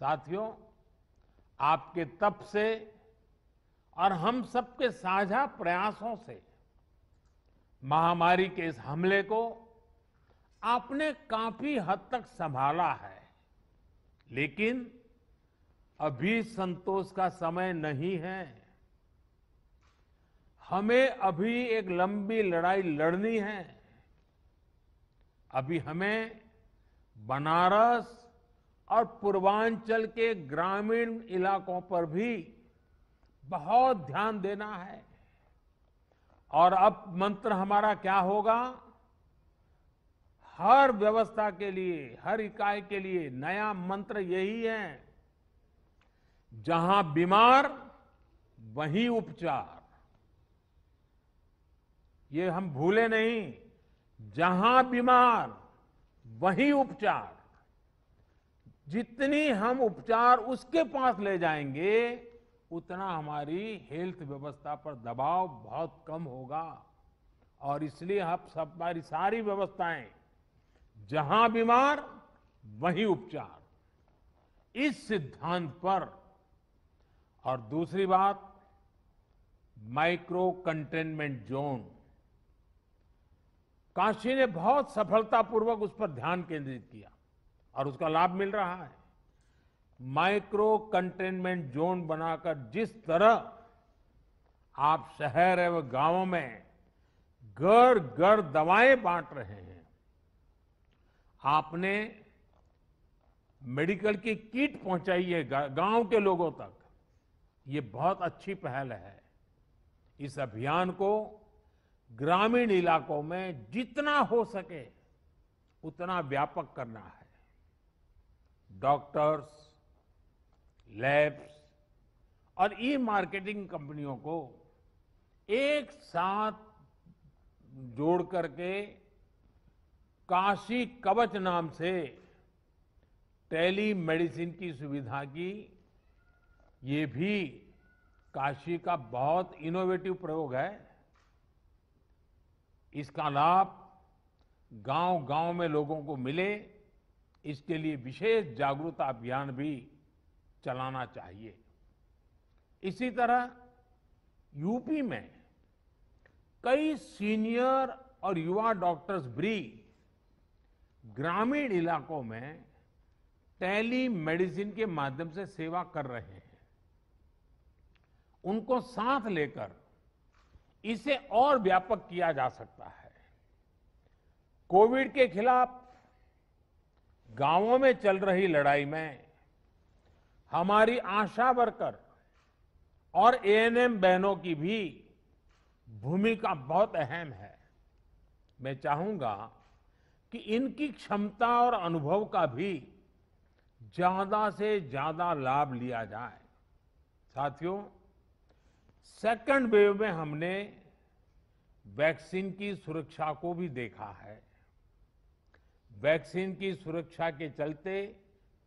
साथियों आपके तप से और हम सबके साझा प्रयासों से महामारी के इस हमले को आपने काफी हद तक संभाला है लेकिन अभी संतोष का समय नहीं है हमें अभी एक लंबी लड़ाई लड़नी है अभी हमें बनारस और पूर्वांचल के ग्रामीण इलाकों पर भी बहुत ध्यान देना है और अब मंत्र हमारा क्या होगा हर व्यवस्था के लिए हर इकाई के लिए नया मंत्र यही है जहां बीमार वहीं उपचार ये हम भूले नहीं जहां बीमार वहीं उपचार जितनी हम उपचार उसके पास ले जाएंगे उतना हमारी हेल्थ व्यवस्था पर दबाव बहुत कम होगा और इसलिए हम सब हमारी सारी व्यवस्थाएं जहां बीमार वहीं उपचार इस सिद्धांत पर और दूसरी बात माइक्रो कंटेनमेंट जोन काशी ने बहुत सफलतापूर्वक उस पर ध्यान केंद्रित किया और उसका लाभ मिल रहा है माइक्रो कंटेनमेंट जोन बनाकर जिस तरह आप शहर एवं गांवों में घर घर दवाएं बांट रहे हैं आपने मेडिकल की किट पहुंचाई है गांव के लोगों तक ये बहुत अच्छी पहल है इस अभियान को ग्रामीण इलाकों में जितना हो सके उतना व्यापक करना है डॉक्टर्स लैब्स और ई मार्केटिंग कंपनियों को एक साथ जोड़ करके काशी कवच नाम से टेली मेडिसिन की सुविधा की ये भी काशी का बहुत इनोवेटिव प्रयोग है इसका लाभ गांव गांव में लोगों को मिले इसके लिए विशेष जागरूकता अभियान भी चलाना चाहिए इसी तरह यूपी में कई सीनियर और युवा डॉक्टर्स भी ग्रामीण इलाकों में टेली मेडिसिन के माध्यम से सेवा कर रहे हैं उनको साथ लेकर इसे और व्यापक किया जा सकता है कोविड के खिलाफ गांवों में चल रही लड़ाई में हमारी आशा वर्कर और एएनएम बहनों की भी भूमिका बहुत अहम है मैं चाहूंगा कि इनकी क्षमता और अनुभव का भी ज्यादा से ज्यादा लाभ लिया जाए साथियों सेकंड वेव में हमने वैक्सीन की सुरक्षा को भी देखा है वैक्सीन की सुरक्षा के चलते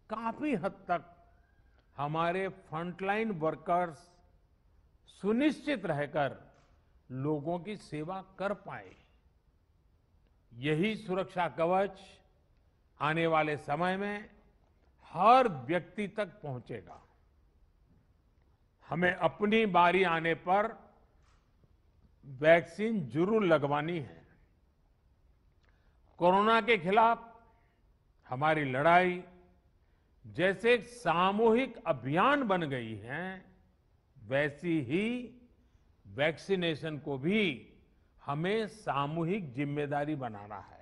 काफी हद तक हमारे फ्रंटलाइन वर्कर्स सुनिश्चित रहकर लोगों की सेवा कर पाए यही सुरक्षा कवच आने वाले समय में हर व्यक्ति तक पहुंचेगा हमें अपनी बारी आने पर वैक्सीन जरूर लगवानी है कोरोना के खिलाफ हमारी लड़ाई जैसे एक सामूहिक अभियान बन गई है वैसी ही वैक्सीनेशन को भी हमें सामूहिक जिम्मेदारी बनाना है